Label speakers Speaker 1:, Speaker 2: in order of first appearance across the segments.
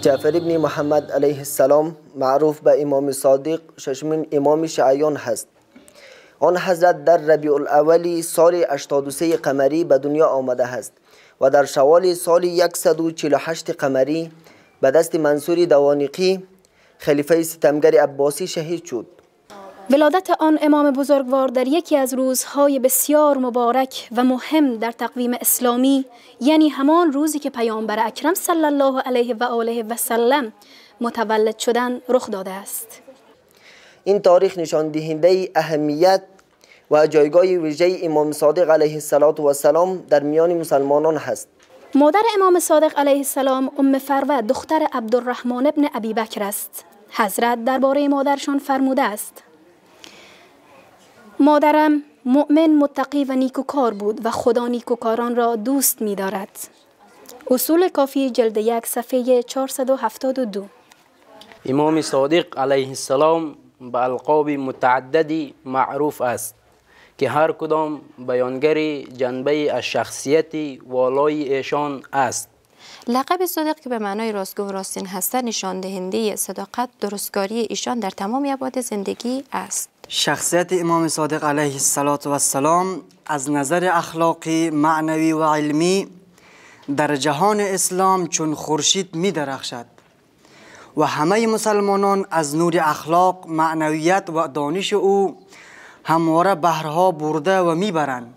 Speaker 1: جعفر ابن محمد علیه السلام معروف به امام صادق ششمین امام شعیان هست آن حضرت در ربیع الاول سال 83 قمری به دنیا آمده است و در شوال سال 148 قمری به دست منصور دوانقی خلیفه ستمگر عباسی شهید شد
Speaker 2: ولادت آن امام بزرگوار در یکی از روزهای بسیار مبارک و مهم در تقویم اسلامی یعنی همان روزی که پیامبر اکرم صلی الله علیه و آله و سلم متولد شدن رخ داده است
Speaker 1: این تاریخ نشان دهنده اهمیت و جایگاه ویژه امام صادق علیه السلام در میان مسلمانان هست
Speaker 2: مادر امام صادق علیه السلام ام فروه دختر عبدالرحمن ابن ابی بکر است حضرت درباره مادرشان فرموده است مادرم مؤمن متقی و نیکوکار بود و خدا نیکوکاران را دوست می دارد. اصول کافی جلد یک صفحه 472
Speaker 3: امام صادق علیه السلام به القاب متعددی معروف است که هر کدام بیانگر جنبه از شخصیتی والای ایشان است
Speaker 2: لقب صادق که به معنای راستگو راستین هستن نشان دهنده صداقت درستکاری ایشان در تمام ابعاد زندگی است
Speaker 1: شخصیت امام صادق علیه السلام از نظر اخلاقی، معنوی و علمی در جهان اسلام چون خورشید می درخشد و همه مسلمانان از نور اخلاق، معنویت و دانش او همواره بهرها برده و میبرند.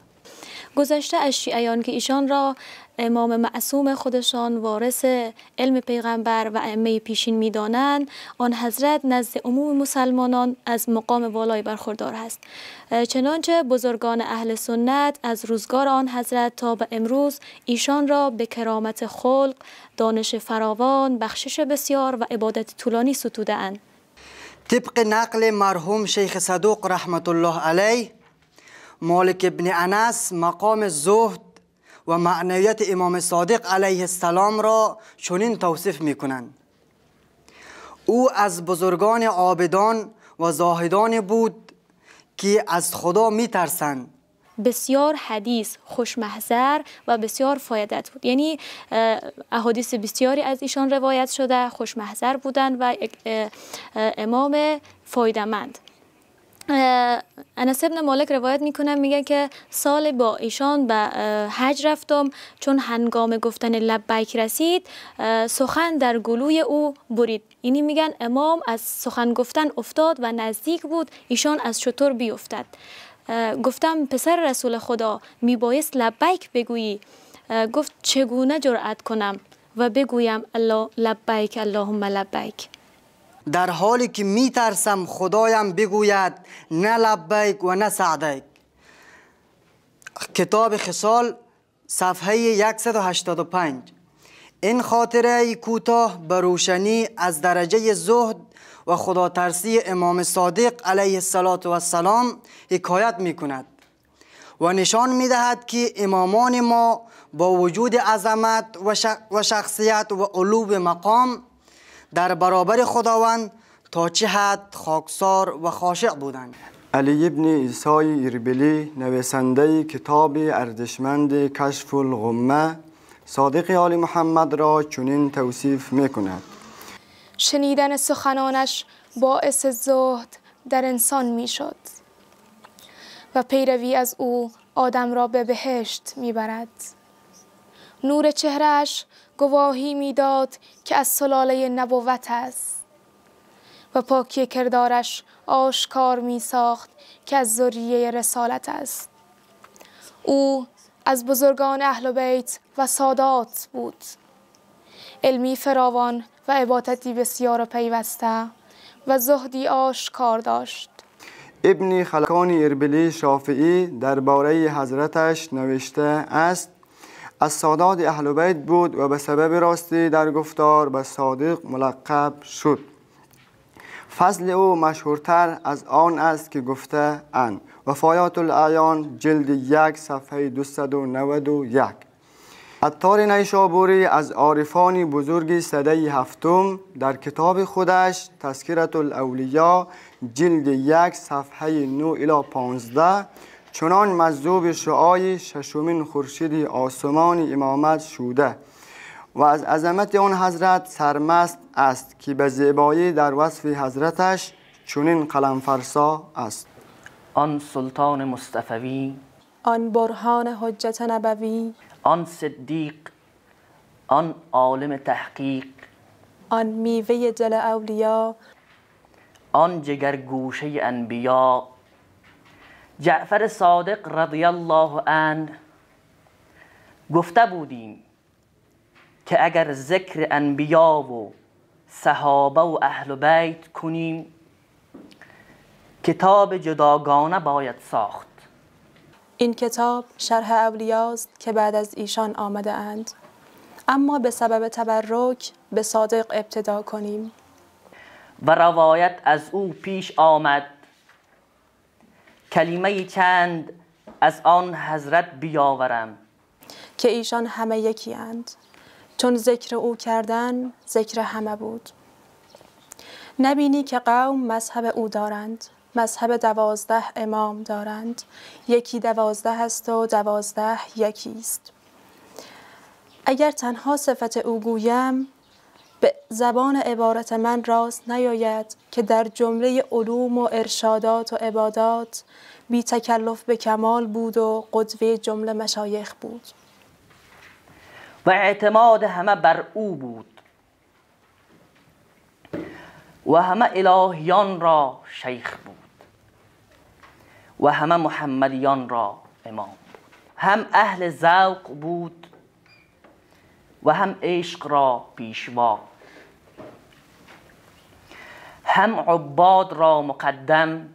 Speaker 2: گذشته از شیعیان که ایشان را امام معصوم خودشان وارث علم پیغمبر و ائمه پیشین میدانند آن حضرت نزد عموم مسلمانان از مقام والای برخوردار است چنانچه بزرگان اهل سنت از روزگار آن حضرت تا به امروز ایشان را به کرامت خلق دانش فراوان بخشش بسیار و عبادت طولانی ستوده اند
Speaker 1: طبق نقل مرحوم شیخ صدوق رحمت الله علیه مالک ابن انس مقام زهد و معنویت امام صادق علیه السلام را چنین توصیف می کنند او از بزرگان عابدان و زاهدان بود که از خدا می ترسند
Speaker 2: بسیار حدیث خوشمحضر و بسیار فایدت بود یعنی احادیث بسیاری از ایشان روایت شده خوشمحضر بودند و امام فایدمند انس ابن مالک روایت میکنه میگه که سال با ایشان به حج رفتم چون هنگام گفتن لبیک رسید سخن در گلوی او برید اینی میگن امام از سخن گفتن افتاد و نزدیک بود ایشان از چطور بیفتد گفتم پسر رسول خدا میبایست لبیک بگویی گفت چگونه جرأت کنم و بگویم الله لبیک اللهم لبیک
Speaker 1: در حالی که می ترسم خدایم بگوید نه لبیک و نه سعدیک کتاب خصال صفحه 185 این خاطره کوتاه به روشنی از درجه زهد و خدا ترسی امام صادق علیه السلام حکایت می کند و نشان می دهد که امامان ما با وجود عظمت و شخصیت و علوب مقام در برابر خداوند تا چه حد خاکسار و خاشع بودند
Speaker 4: علی ابن ایسای اربلی نویسنده کتاب ارزشمند کشف الغمه صادق آل محمد را چنین توصیف می
Speaker 3: شنیدن سخنانش باعث زهد در انسان می شد و پیروی از او آدم را به بهشت می برد. نور چهرش گواهی میداد که از سلاله نبوت است و پاکی کردارش آشکار می ساخت که از ذریه رسالت است او از بزرگان اهل بیت و سادات بود علمی فراوان و عبادتی بسیار پیوسته و زهدی آشکار داشت
Speaker 4: ابن خلکان اربلی شافعی درباره حضرتش نوشته است از سادات اهل بیت بود و به سبب راستی در گفتار به صادق ملقب شد فضل او مشهورتر از آن است که گفته ان وفایات الایان جلد یک صفحه 291 عطار نیشابوری از عارفان بزرگ صده هفتم در کتاب خودش تذکرت الاولیا جلد یک صفحه نو الی 15 چنان مذوب شعای ششمین خورشید آسمان امامت شوده و از عظمت آن حضرت سرمست است که به زیبایی در وصف حضرتش چنین قلم فرسا است آن سلطان مصطفوی
Speaker 5: آن برهان حجت نبوی آن صدیق آن عالم تحقیق آن میوه
Speaker 3: دل اولیا
Speaker 5: آن گوشه انبیا جعفر صادق رضی الله عنه گفته بودیم که اگر ذکر انبیا و صحابه و اهل بیت کنیم کتاب جداگانه باید ساخت
Speaker 3: این کتاب شرح اولیاست که بعد از ایشان آمده اند اما به سبب تبرک به صادق ابتدا
Speaker 5: کنیم و روایت از او پیش آمد کلمه چند از آن حضرت بیاورم
Speaker 3: که ایشان همه یکی اند چون ذکر او کردن ذکر همه بود نبینی که قوم مذهب او دارند مذهب دوازده امام دارند یکی دوازده است و دوازده یکی است اگر تنها صفت او گویم به زبان عبارت من راست نیاید که در جمله علوم و ارشادات و عبادات بی تکلف به کمال بود و قدوه جمله مشایخ بود
Speaker 5: و اعتماد همه بر او بود و همه الهیان را شیخ بود و همه محمدیان را امام بود هم اهل ذوق بود و هم عشق را پیشوا هم عباد را مقدم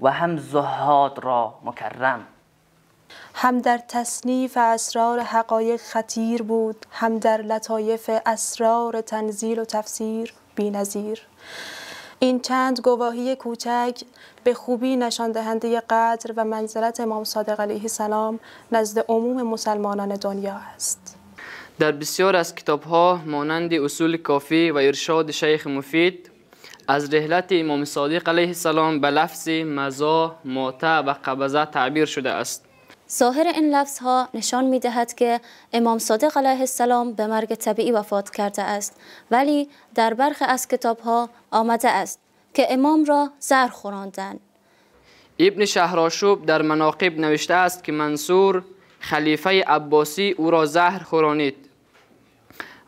Speaker 5: و هم زهاد را مکرم
Speaker 3: هم در تصنیف اسرار حقایق خطیر بود هم در لطایف اسرار تنزیل و تفسیر بینظیر این چند گواهی کوچک به خوبی نشان دهنده قدر و منزلت امام صادق علیه السلام نزد عموم مسلمانان دنیا است
Speaker 6: در بسیار از کتابها مانند اصول کافی و ارشاد شیخ مفید از رحلت امام صادق علیه السلام به لفظ مزا، ماتا و قبضه تعبیر شده است.
Speaker 2: ظاهر این لفظ ها نشان می دهد که امام صادق علیه السلام به مرگ طبیعی وفات کرده است ولی در برخی از کتاب ها آمده است که امام را زر خوراندن
Speaker 6: ابن شهراشوب در مناقب نوشته است که منصور خلیفه عباسی او را زهر خورانید.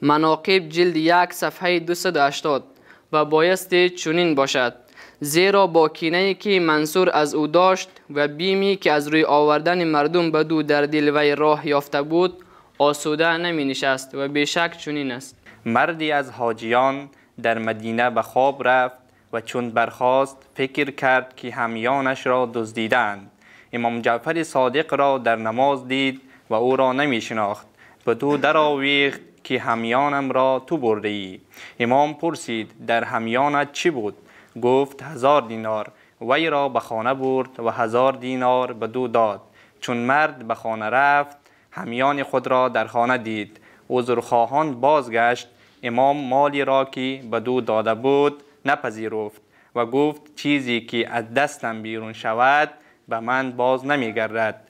Speaker 6: مناقب جلد یک صفحه 280 و بایستی چنین باشد زیرا با کینه که منصور از او داشت و بیمی که از روی آوردن مردم به دو در دل وی راه یافته بود آسوده نمی نشست و بیشک چنین است مردی از حاجیان در مدینه به خواب رفت و چون برخواست فکر کرد که همیانش را دزدیدند امام جعفر صادق را در نماز دید و او را نمی شناخت به دو در آویخت که همیانم را تو برده ای امام پرسید در همیانت چی بود گفت هزار دینار وی را به خانه برد و هزار دینار به دو داد چون مرد به خانه رفت همیان خود را در خانه دید عذرخواهان بازگشت امام مالی را که به دو داده بود نپذیرفت و گفت چیزی که از دستم بیرون شود به من باز نمیگردد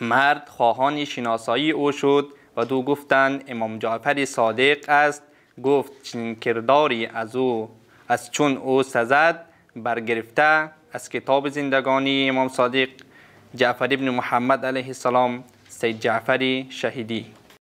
Speaker 6: مرد خواهان شناسایی او شد و دو گفتند امام جعفر صادق است گفت چنین کرداری از او از چون او سزد برگرفته از کتاب زندگانی امام صادق جعفر ابن محمد علیه السلام سید جعفری شهیدی